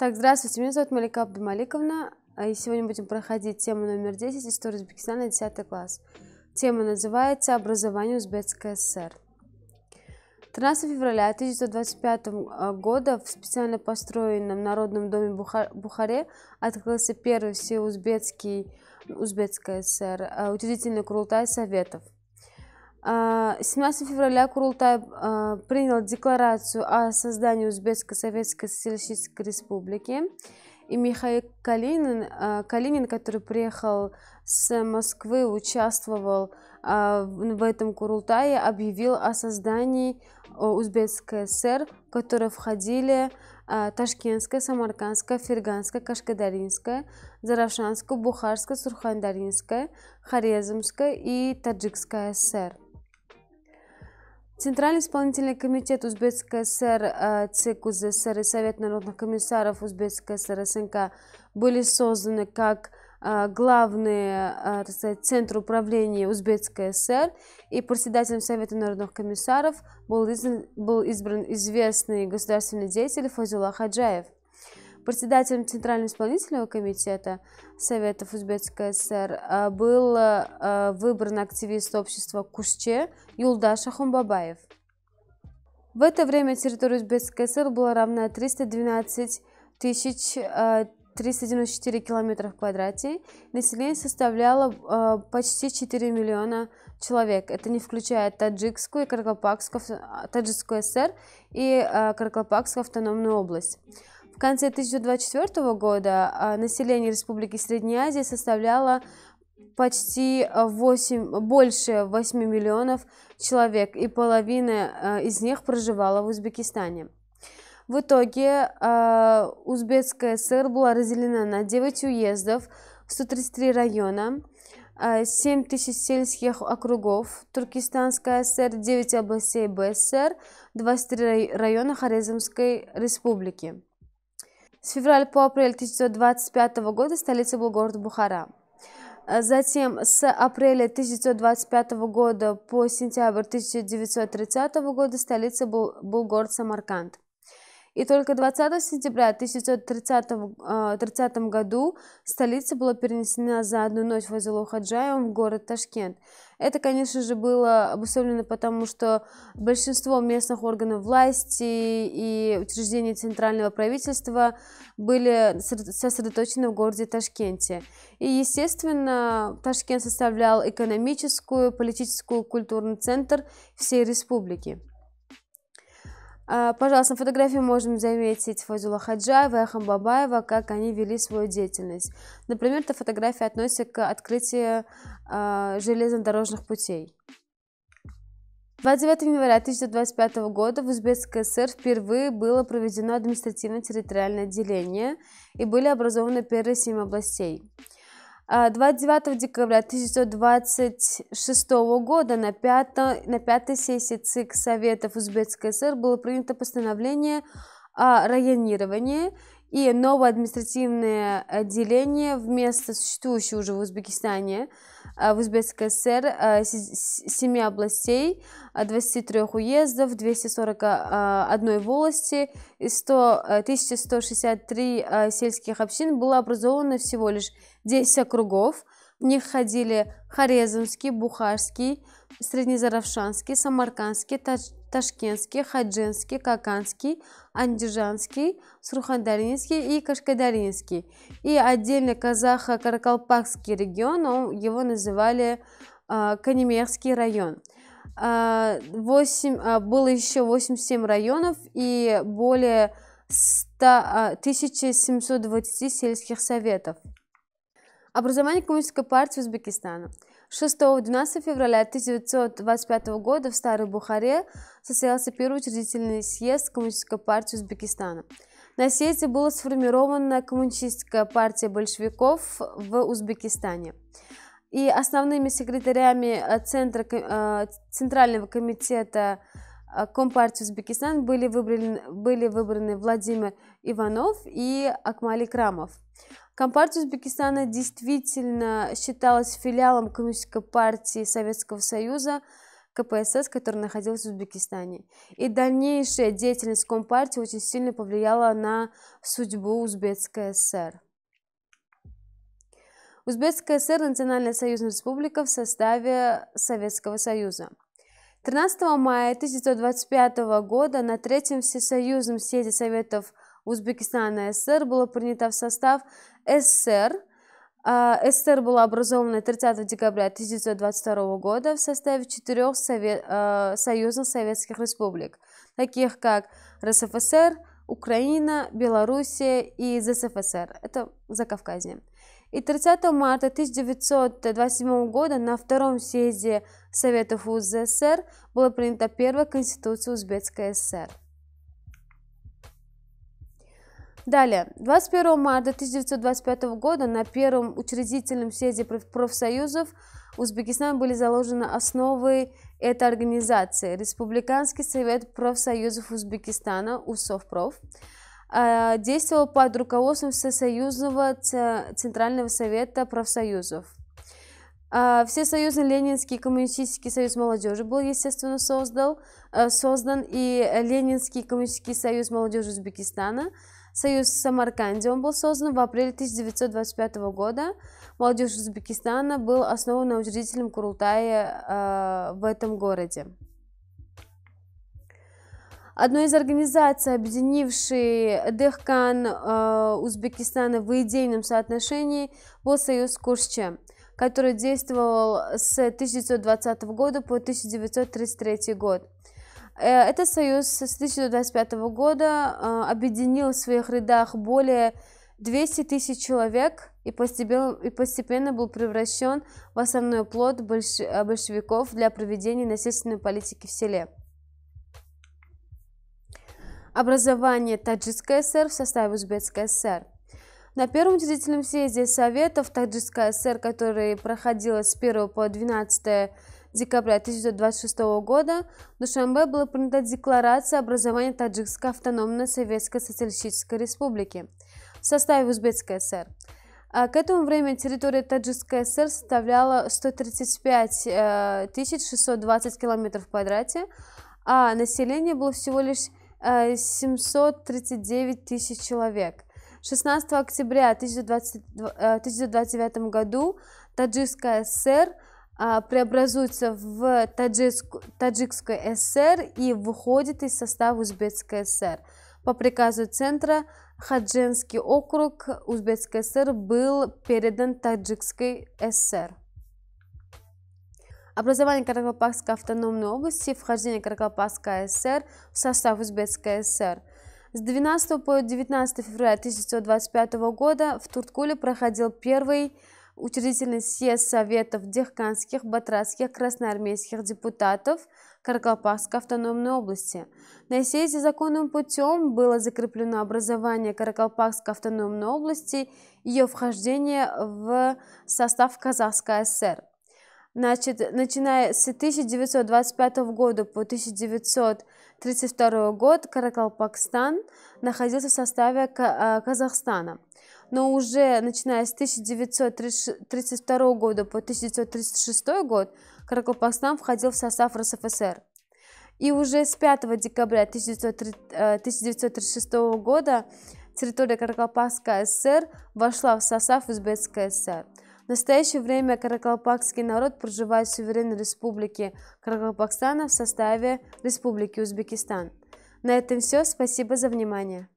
Так, здравствуйте, меня зовут Малика Абдумаликовна, а, и сегодня будем проходить тему номер 10 «История Узбекистана, 10 класс». Тема называется «Образование Узбекской ССР». 13 февраля 1925 а, года в специально построенном Народном доме Бухаре открылся первый всеузбекский Узбекская ССР, а, учредительный курултай Советов – 17 а, февраля Курултай а, принял декларацию о создании Узбекской Советской Социалистической Республики. И Михаил Калинин, а, Калинин, который приехал с Москвы, участвовал в этом Курултае, объявил о создании Узбекской ССР, в которое входили Ташкентская, Самаркандская, Ферганская, Кашкадаринская, Заравшанская, Бухарская, Сурхандаринская, Хорезмская и Таджикская ССР. Центральный исполнительный комитет Узбекской ССР, э, ЦИК УЗСР и Совет народных комиссаров Узбекской ССР СНК были созданы как э, главный э, так сказать, центр управления Узбекской ССР, и председателем Совета народных комиссаров был избран, был избран известный государственный деятель Фазула Хаджаев – Председателем Центрального исполнительного комитета Советов Узбекской ССР а, был а, а, выбран активист общества Кусче Юлдаш Ахумбабаев. В это время территория Узбекской ССР была равна 312 тысяч 394 километра в квадрате. Население составляло почти 4 миллиона человек. Это не включая Таджикскую и Каракалпакскую, Таджикскую ССР и Каракалпакскую автономную область конце 1024 года а, население Республики Средней Азии составляло почти 8, а, больше 8 миллионов человек, и половина а, из них проживала в Узбекистане. В итоге Узбекская ССР была разделена на 9 уездов, 133 района, 7 тысяч сельских округов, Туркестанская ССР, 9 областей БССР, 23 района Хорезмской республики. С февраля по апрель 1925 года столицей был город Бухара. Э, затем с апреля 1925 года по сентябрь 1930 года столицей был, был город Самарканд. И только 20 сентября 1930, э, году столица была перенесена за одну ночь Фазилу Хаджаевым в город Ташкент. Это, конечно же, было обусловлено потому, что большинство местных органов власти и учреждений центрального правительства были сосредоточены в городе Ташкенте. И, естественно, Ташкент составлял экономическую, политическую, культурный центр всей республики. А, пожалуйста, на фотографии можем заметить Фазула Хаджаева и Ахам Бабаева, как они вели свою деятельность. Например, эта фотография относится к открытию а, железнодорожных путей. 29 января 1925 года в Узбекской ССР впервые было проведено административно-территориальное деление и были образованы первые семь областей. 29 а, декабря 1926 года на пятой, на пятой сессии ЦИК Советов Узбекской ССР было принято постановление о районировании и новое административное отделение вместо существующего уже в Узбекистане – Э, в Узбекской ССР 7 э, областей, 23 э, уездов, 241 волости и 100, 1163 сельских общин было образовано всего лишь 10 округов. В них ходили Хорезмский, Бухарский, Среднезаравшанский, Самаркандский, Тадж Ташкентский, Хаджинский, Каканский, Андижанский, Сурхандаринский и Кашкадаринский. И отдельно казахо-каракалпакский регион, его называли э, а, Канемерский район. 8, а, а, было еще 87 районов и более 100, 1720 сельских советов. Образование Коммунистической партии Узбекистана – 6-12 февраля 1925 года в Старой Бухаре состоялся первый учредительный съезд Коммунистической партии Узбекистана. На съезде была сформирована Коммунистическая партия большевиков в Узбекистане. И основными секретарями э, Центра, э, Центрального комитета э, Компартии Узбекистана были выбраны, были выбраны Владимир Иванов и Акмали Крамов. Компартия Узбекистана действительно считалась филиалом Коммунистической партии Советского Союза КПСС, которая находилась в Узбекистане. И дальнейшая деятельность Компартии очень сильно повлияла на судьбу Узбекской ССР. Узбекская ССР – национальная союзная республика в составе Советского Союза. 13 мая 1925 года на Третьем Всесоюзном съезде Советов Узбекистана и СССР было принято в состав СССР. А, СССР была образована 30 декабря 1922 года в составе четырех совет, а, союзных советских республик, таких как РСФСР, Украина, Белоруссия и ЗСФСР. Это Закавказье. И 30 марта 1927 года на втором съезде Советов УЗСР была принята первая Конституция Узбекской ССР. Далее, 21 марта 1925 года на первом учредительном съезде профсоюзов Узбекистана были заложены основы этой организации. Республиканский совет профсоюзов Узбекистана, УСОВПРОФ, э, действовал под руководством Всесоюзного Центрального совета профсоюзов. Э, Всесоюзный Ленинский коммунистический союз молодежи был, естественно, создал, э, создан и Ленинский коммунистический союз молодежи Узбекистана – Союз в Самарканде он был создан в апреле 1925 года. Молодежь Узбекистана был основан учредителем Курултая э, в этом городе. Одной из организаций, объединившей Дехкан э, Узбекистана в идейном соотношении, был Союз Курче, который действовал с 1920 года по 1933 год. Э, этот союз с 1925 года э, объединил в своих рядах более 200 тысяч человек и постепенно, и постепенно был превращен в основной плод больш, э, большевиков для проведения насильственной политики в селе. Образование Таджикской ССР в составе Узбекской ССР. На первом учредительном съезде Советов Таджикской ССР, который проходил с 1 по 12 декабря 1926 года в Душанбе была принята Декларация образования Таджикской автономной Советской Социалистической Республики в составе Узбекской ССР. А к этому времени территория Таджикской ССР составляла 135 620 э, километров в квадрате, а население было всего лишь 739 э, тысяч человек. 16 октября 1929 э, году Таджикская ССР – а, преобразуется в Таджикск, ССР и выходит из состава Узбекской ССР. По приказу Центра Хадженский округ Узбекской ССР был передан Таджикской ССР. Образование Каракалпакской автономной области, вхождение Каракалпакской ССР в состав Узбекской ССР. С 12 по 19 февраля 1925 года в Турткуле проходил первый Учредительный съезд Советов Дехканских, Батратских, Красноармейских депутатов Каракалпакской автономной области. На съезде законным путем было закреплено образование Каракалпакской автономной области и ее вхождение в состав Казахской ССР. Значит, начиная с 1925 года по 1932 год Каракалпакстан находился в составе э, Казахстана но уже начиная с 1932 года по 1936 год Каракалпакстан входил в состав РСФСР. И уже с 5 декабря 1936 э, года территория Каракалпакской ССР вошла в состав Узбекской ССР. В настоящее время каракалпакский народ проживает в суверенной республике Каракалпакстана в составе Республики Узбекистан. На этом все. Спасибо за внимание.